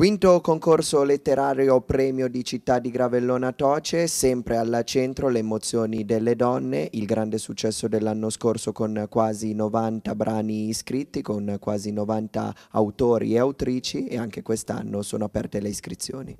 Quinto concorso letterario premio di Città di Gravellona Toce, sempre al centro le emozioni delle donne, il grande successo dell'anno scorso con quasi 90 brani iscritti, con quasi 90 autori e autrici e anche quest'anno sono aperte le iscrizioni.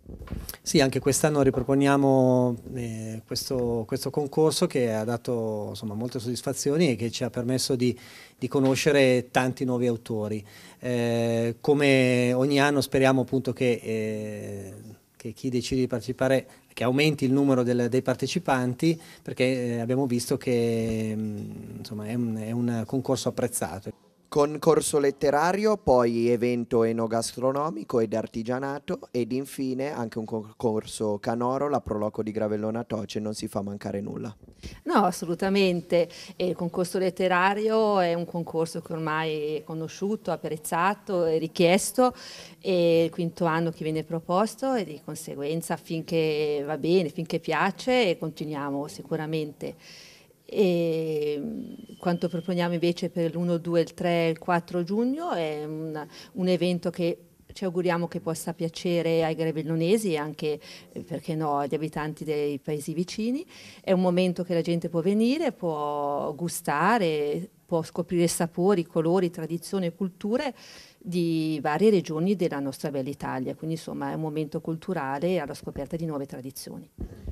Sì, anche quest'anno riproponiamo eh, questo, questo, concorso che ha dato insomma, molte soddisfazioni e che ci ha permesso di, di conoscere tanti nuovi autori. Eh, come ogni anno speriamo appunto detto che, eh, che, chi decide di partecipare, che aumenti il numero del, dei partecipanti, perché eh, abbiamo visto che mh, mm, insomma, è, un, è un concorso apprezzato. Concorso letterario, poi evento enogastronomico ed artigianato ed infine anche un concorso canoro, la Proloco di Gravellona Toce, non si fa mancare nulla. No, assolutamente. il concorso letterario è un concorso che ormai è conosciuto, apprezzato e richiesto. È il quinto anno che viene proposto e di conseguenza finché va bene, finché piace, continuiamo sicuramente. E mm, quanto proponiamo invece per l'1, 2, il 3 e il 4 giugno è un, un evento che ci auguriamo che possa piacere ai grevellonesi e anche, eh, perché no, agli abitanti dei paesi vicini. È un momento che la gente può venire, può gustare, può scoprire sapori, colori, tradizioni e culture di varie regioni della nostra bella Italia. Quindi insomma è un momento culturale alla scoperta di nuove tradizioni.